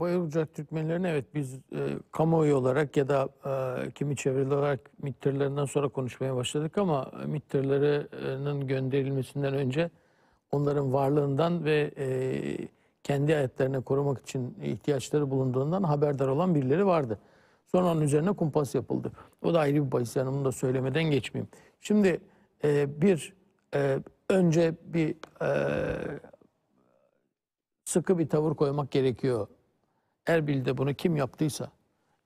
Bayırcak Türkmenlerin evet biz e, kamuoyu olarak ya da e, kimi çevreli olarak mittirlerinden sonra konuşmaya başladık ama mittirlerinin gönderilmesinden önce onların varlığından ve e, kendi hayatlarını korumak için ihtiyaçları bulunduğundan haberdar olan birileri vardı. Sonra onun üzerine kumpas yapıldı. O da ayrı bir bahis yani bunu da söylemeden geçmeyeyim. Şimdi e, bir e, önce bir e, sıkı bir tavır koymak gerekiyor Erbil'de bunu kim yaptıysa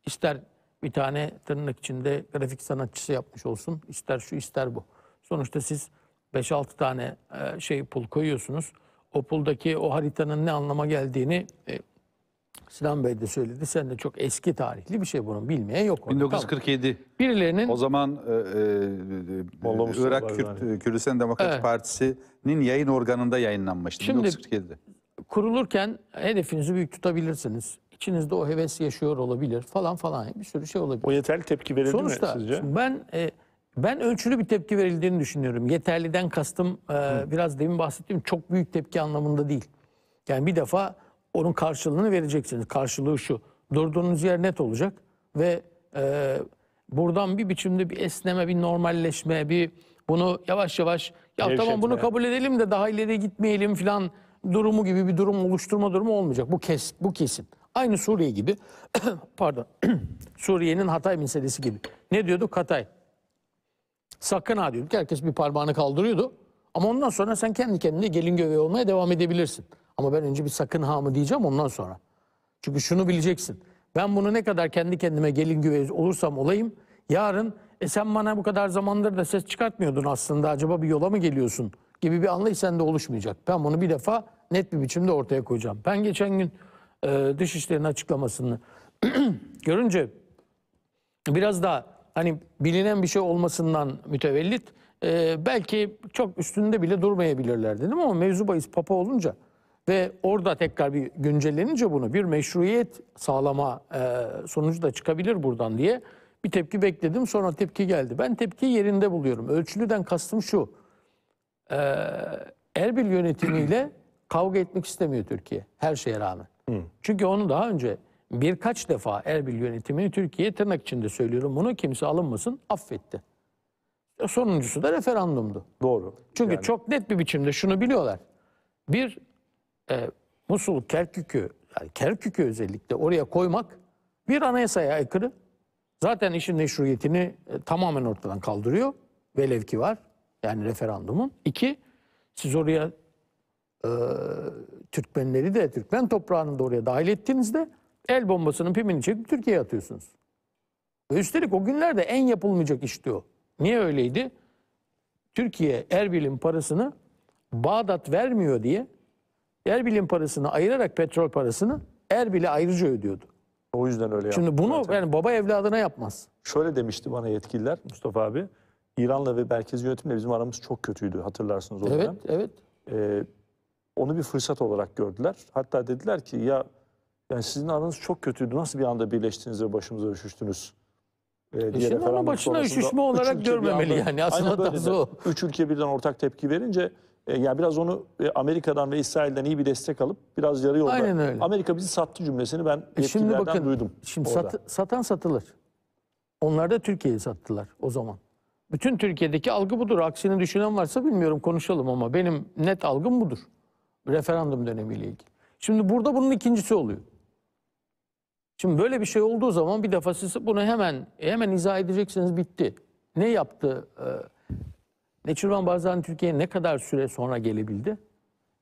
ister bir tane tırnak içinde grafik sanatçısı yapmış olsun ister şu ister bu. Sonuçta siz 5-6 tane e, şey pul koyuyorsunuz. O puldaki o haritanın ne anlama geldiğini e, Sinan Bey de söyledi. Sen de çok eski tarihli bir şey bunun. Bilmeye yok. Onu. 1947. Tamam. Birilerinin... O zaman e, e, Irak Kürt, yani. Kürdistan Demokratik evet. Partisi'nin yayın organında yayınlanmıştı. Şimdi 1947'de. kurulurken hedefinizi büyük tutabilirsiniz. İçinizde o heves yaşıyor olabilir falan falan bir sürü şey olabilir. O yeterli tepki verildi Sonuçta, mi sizce? Sonuçta ben e, ben ölçülü bir tepki verildiğini düşünüyorum. Yeterliden kastım e, biraz demin bahsettiğim çok büyük tepki anlamında değil. Yani bir defa onun karşılığını vereceksiniz. Karşılığı şu. Durduğunuz yer net olacak ve e, buradan bir biçimde bir esneme, bir normalleşme, bir bunu yavaş yavaş ya Gevşetme. tamam bunu kabul edelim de daha ileri gitmeyelim filan durumu gibi bir durum oluşturma durumu olmayacak. Bu kes bu kesin. Aynı Suriye gibi pardon Suriye'nin Hatay meselesi gibi. Ne diyorduk Hatay? Sakın ha diyorduk. Herkes bir parmağını kaldırıyordu. Ama ondan sonra sen kendi kendine gelin göbeği olmaya devam edebilirsin. Ama ben önce bir sakın ha mı diyeceğim ondan sonra. Çünkü şunu bileceksin. Ben bunu ne kadar kendi kendime gelin güvey olursam olayım yarın e sen bana bu kadar zamandır da ses çıkartmıyordun aslında acaba bir yola mı geliyorsun gibi bir anlayış sende oluşmayacak. Ben bunu bir defa net bir biçimde ortaya koyacağım. Ben geçen gün e, Dışişleri'nin açıklamasını görünce biraz daha hani bilinen bir şey olmasından mütevellit e, belki çok üstünde bile durmayabilirler dedim ama mevzu bahis papa olunca ve orada tekrar bir güncellenince bunu bir meşruiyet sağlama e, sonucu da çıkabilir buradan diye bir tepki bekledim sonra tepki geldi. Ben tepki yerinde buluyorum. Ölçülüden kastım şu. E, Erbil yönetimiyle kavga etmek istemiyor Türkiye her şeye rağmen. Hı. Çünkü onu daha önce birkaç defa Erbil yönetimini Türkiye tırnak içinde söylüyorum bunu kimse alınmasın affetti. E, sonuncusu da referandumdu. Doğru. Çünkü yani. çok net bir biçimde şunu biliyorlar. Bir e, Musul Kerkük'ü yani Kerkük'ü özellikle oraya koymak bir anayasaya aykırı. Zaten işin meşruiyetini e, tamamen ortadan kaldırıyor. Velev ki var. Yani referandumun. İki, siz oraya e, Türkmenleri de Türkmen toprağını da oraya dahil ettiğinizde el bombasının pimini çekip Türkiye'ye atıyorsunuz. üstelik o günlerde en yapılmayacak işti o. Niye öyleydi? Türkiye Erbil'in parasını Bağdat vermiyor diye Erbil'in parasını ayırarak petrol parasını Erbil'e ayrıca ödüyordu. O yüzden öyle yaptı. Şimdi bunu zaten. yani baba evladına yapmaz. Şöyle demişti bana yetkililer Mustafa abi. İran'la ve merkezi yönetimle bizim aramız çok kötüydü hatırlarsınız o Evet, dönem. evet. Ee, onu bir fırsat olarak gördüler. Hatta dediler ki ya yani sizin aranız çok kötüydü. Nasıl bir anda birleştiniz ve başımıza üşüştünüz? Ee, e, Şimdi başına üşüşme olarak görmemeli anda, yani. Aslında da o. Üç ülke birden ortak tepki verince e, yani biraz onu e, Amerika'dan ve İsrail'den iyi bir destek alıp biraz yarı yolda. Aynen öyle. Amerika bizi sattı cümlesini ben e şimdi bakın, duydum. Şimdi sat, satan satılır. Onlar da Türkiye'yi sattılar o zaman. Bütün Türkiye'deki algı budur. Aksini düşünen varsa bilmiyorum konuşalım ama benim net algım budur. Referandum dönemiyle ilgili. Şimdi burada bunun ikincisi oluyor. Şimdi böyle bir şey olduğu zaman bir defa siz bunu hemen hemen izah edeceksiniz bitti. Ne yaptı? E, Neçirvan Barzani Türkiye'ye ne kadar süre sonra gelebildi?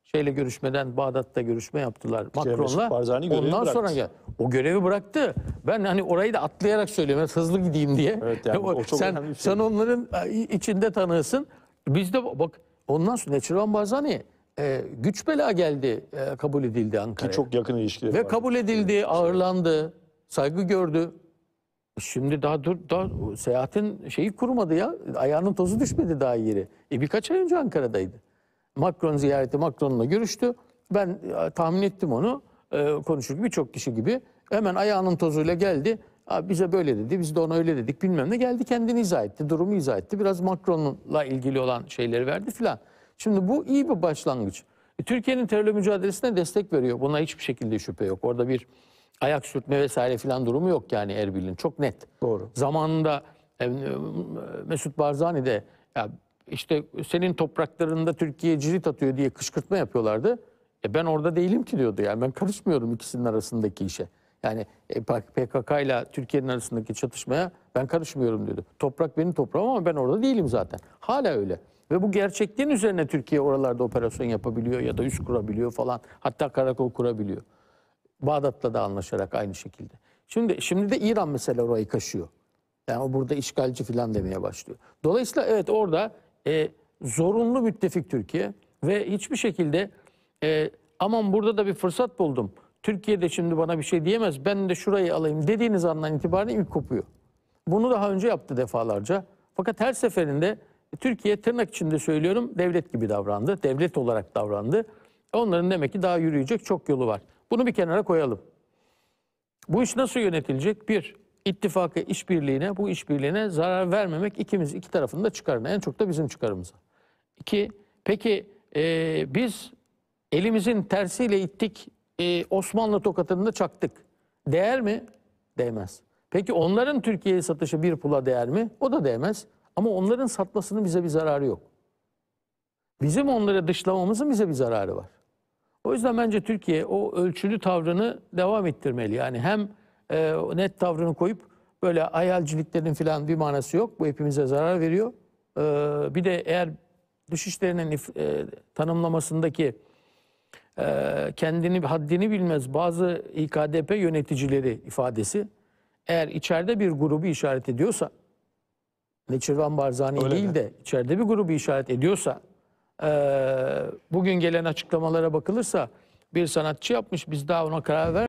Şeyle görüşmeden Bağdat'ta görüşme yaptılar Macron'la. Ondan sonra gel. O görevi bıraktı. Ben hani orayı da atlayarak söylüyorum. Hızlı gideyim diye. Evet yani, o, çok sen, şey. Sen onların e, içinde tanıyorsun. Biz de bak ondan sonra Neçirvan Barzani e, güç bela geldi e, kabul edildi Ankara'ya. Ki çok yakın ilişkileri Ve var. kabul edildi, yani, ağırlandı, saygı gördü. Şimdi daha dur, daha seyahatin şeyi kurumadı ya. Ayağının tozu düşmedi daha yeri. E birkaç ay önce Ankara'daydı. Macron ziyareti Macron'la görüştü. Ben e, tahmin ettim onu. E, konuşur birçok kişi gibi. Hemen ayağının tozuyla geldi. Abi bize böyle dedi, biz de ona öyle dedik bilmem ne. Geldi kendini izah etti, durumu izah etti. Biraz Macron'la ilgili olan şeyleri verdi filan. Şimdi bu iyi bir başlangıç. E, Türkiye'nin terör mücadelesine destek veriyor. Buna hiçbir şekilde şüphe yok. Orada bir ayak sürtme vesaire filan durumu yok yani Erbil'in. Çok net. Doğru. Zamanında e, Mesut Barzani de ya işte senin topraklarında Türkiye cirit atıyor diye kışkırtma yapıyorlardı. E ben orada değilim ki diyordu yani ben karışmıyorum ikisinin arasındaki işe. Yani e, PKK ile Türkiye'nin arasındaki çatışmaya ben karışmıyorum diyordu. Toprak benim toprağım ama ben orada değilim zaten. Hala öyle. Ve bu gerçekliğin üzerine Türkiye oralarda operasyon yapabiliyor ya da üst kurabiliyor falan. Hatta karakol kurabiliyor. Bağdat'la da anlaşarak aynı şekilde. Şimdi şimdi de İran mesela orayı kaşıyor. Yani o burada işgalci falan demeye başlıyor. Dolayısıyla evet orada e, zorunlu müttefik Türkiye ve hiçbir şekilde e, aman burada da bir fırsat buldum. Türkiye de şimdi bana bir şey diyemez ben de şurayı alayım dediğiniz andan itibaren ilk kopuyor. Bunu daha önce yaptı defalarca. Fakat her seferinde Türkiye tırnak içinde söylüyorum devlet gibi davrandı. Devlet olarak davrandı. Onların demek ki daha yürüyecek çok yolu var. Bunu bir kenara koyalım. Bu iş nasıl yönetilecek? Bir, ittifaka, işbirliğine, bu işbirliğine zarar vermemek ikimiz iki tarafın da çıkarına. En çok da bizim çıkarımıza. İki, peki e, biz elimizin tersiyle ittik, e, Osmanlı tokatını da çaktık. Değer mi? Değmez. Peki onların Türkiye'ye satışı bir pula değer mi? O da değmez. Ama onların satmasının bize bir zararı yok. Bizim onları dışlamamızın bize bir zararı var. O yüzden bence Türkiye o ölçülü tavrını devam ettirmeli. Yani hem e, net tavrını koyup böyle hayalciliklerin falan bir manası yok. Bu hepimize zarar veriyor. E, bir de eğer düşüşlerinin e, tanımlamasındaki e, kendini haddini bilmez bazı İKDP yöneticileri ifadesi eğer içeride bir grubu işaret ediyorsa Neçirvan Barzani Öyle değil mi? de içeride bir grubu işaret ediyorsa e, bugün gelen açıklamalara bakılırsa bir sanatçı yapmış biz daha ona karar ver